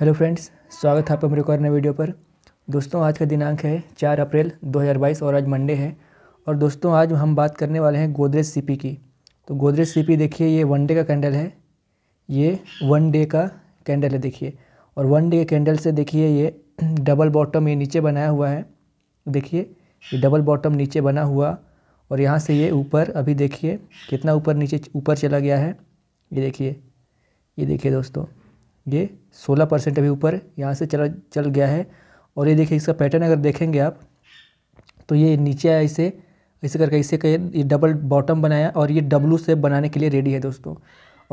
hello friends स्वागत है आपका मेरे एक नए वीडियो पर दोस्तों आज का दिनांक है चार अप्रैल 2022 और आज मंडे है और दोस्तों आज हम बात करने वाले हैं गोदरेज सीपी की तो गोदरेज सीपी देखिए ये वन डे का कैंडल है ये वन डे का कैंडल है देखिए और वन डे के कैंडल से देखिए ये डबल बॉटम ये नीचे बनाया हुआ है देखिए ये डबल बॉटम नीचे बना हुआ और यहाँ से ये ऊपर अभी देखिए कितना ऊपर नीचे ऊपर चला गया है ये देखिए ये देखिए दोस्तों ये सोलह परसेंट अभी ऊपर यहाँ से चला चल गया है और ये देखिए इसका पैटर्न अगर देखेंगे आप तो ये नीचे आया इसे ऐसे करके इसे ये डबल बॉटम बनाया और ये डब्लू से बनाने के लिए रेडी है दोस्तों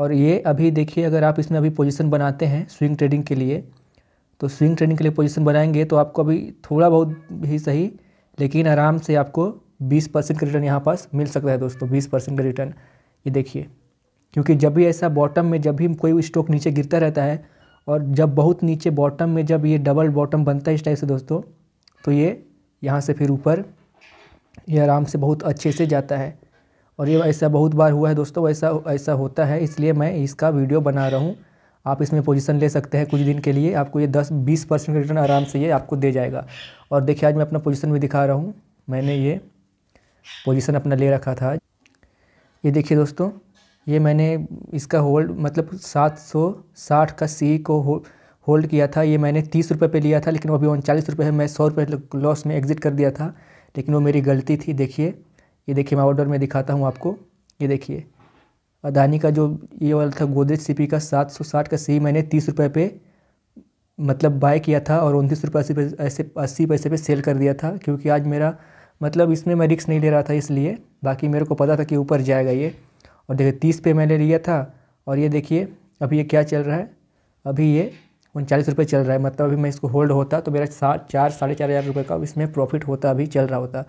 और ये अभी देखिए अगर आप इसमें अभी पोजिशन बनाते हैं स्विंग ट्रेडिंग के लिए तो स्विंग ट्रेडिंग के लिए पोजिशन बनाएंगे तो आपको अभी थोड़ा बहुत ही सही लेकिन आराम से आपको 20 परसेंट का रिटर्न यहाँ पास मिल सकता है दोस्तों 20 परसेंट का रिटर्न ये देखिए क्योंकि जब भी ऐसा बॉटम में जब भी कोई स्टॉक नीचे गिरता रहता है और जब बहुत नीचे बॉटम में जब ये डबल बॉटम बनता है इस टाइप से दोस्तों तो ये यहाँ से फिर ऊपर ये आराम से बहुत अच्छे से जाता है और ये ऐसा बहुत बार हुआ है दोस्तों ऐसा ऐसा होता है इसलिए मैं इसका वीडियो बना रहा हूँ आप इसमें पोजीशन ले सकते हैं कुछ दिन के लिए आपको ये 10-20 परसेंट रिटर्न आराम से ये आपको दे जाएगा और देखिए आज मैं अपना पोजीशन भी दिखा रहा हूँ मैंने ये पोजीशन अपना ले रखा था ये देखिए दोस्तों ये मैंने इसका होल्ड मतलब सात सौ साठ का सी को हो, होल्ड किया था ये मैंने तीस रुपये पर लिया था लेकिन वो अभी उनचालीस रुपये है मैं सौ रुपये लॉस में एग्ज़िट कर दिया था लेकिन वो मेरी गलती थी देखिए ये देखिए मैं ऑर्डर में दिखाता हूँ आपको ये देखिए अदानी का जो ये वाला था गोदरेज सीपी का सात सौ साठ का सी मैंने तीस रुपये पे मतलब बाय किया था और उनतीस रुपये अस्सी ऐसे अस्सी पैसे पे सेल कर दिया था क्योंकि आज मेरा मतलब इसमें मैं रिक्स नहीं ले रहा था इसलिए बाकी मेरे को पता था कि ऊपर जाएगा ये और देखिए तीस पे मैंने लिया था और ये देखिए अभी ये क्या चल रहा है अभी ये उनचालीस रुपये चल रहा है मतलब अभी मैं इसको होल्ड होता तो मेरा सात चार साढ़े चार हज़ार रुपये का इसमें प्रॉफिट होता अभी चल रहा होता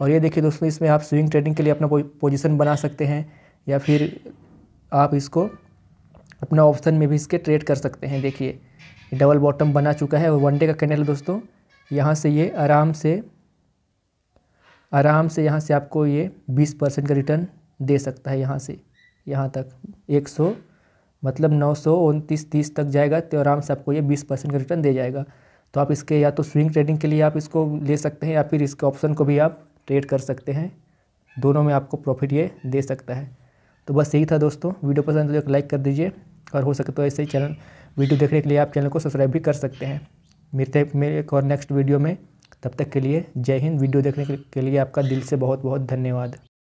और ये देखिए दोस्तों इसमें आप स्विंग ट्रेडिंग के लिए अपना पोजीशन बना सकते हैं या फिर आप इसको अपना ऑप्शन में भी इसके ट्रेड कर सकते हैं देखिए डबल बॉटम बना चुका है और वन डे का कैंडल दोस्तों यहाँ से ये आराम से आराम से यहाँ से आपको ये बीस परसेंट का रिटर्न दे सकता है यहाँ से यहाँ तक एक सौ मतलब नौ सौ उनतीस तीस तक जाएगा तो आराम से आपको ये बीस परसेंट का रिटर्न दे जाएगा तो आप इसके या तो स्विंग ट्रेडिंग के लिए आप इसको ले सकते हैं या फिर इसके ऑप्शन को भी आप ट्रेड कर सकते हैं दोनों में आपको प्रॉफिट ये दे सकता है तो बस यही था दोस्तों वीडियो पसंद तो एक लाइक कर दीजिए और हो सकता तो है ऐसे ही चैनल वीडियो देखने के लिए आप चैनल को सब्सक्राइब भी कर सकते हैं मिलते मेरे एक और नेक्स्ट वीडियो में तब तक के लिए जय हिंद वीडियो देखने के लिए आपका दिल से बहुत बहुत धन्यवाद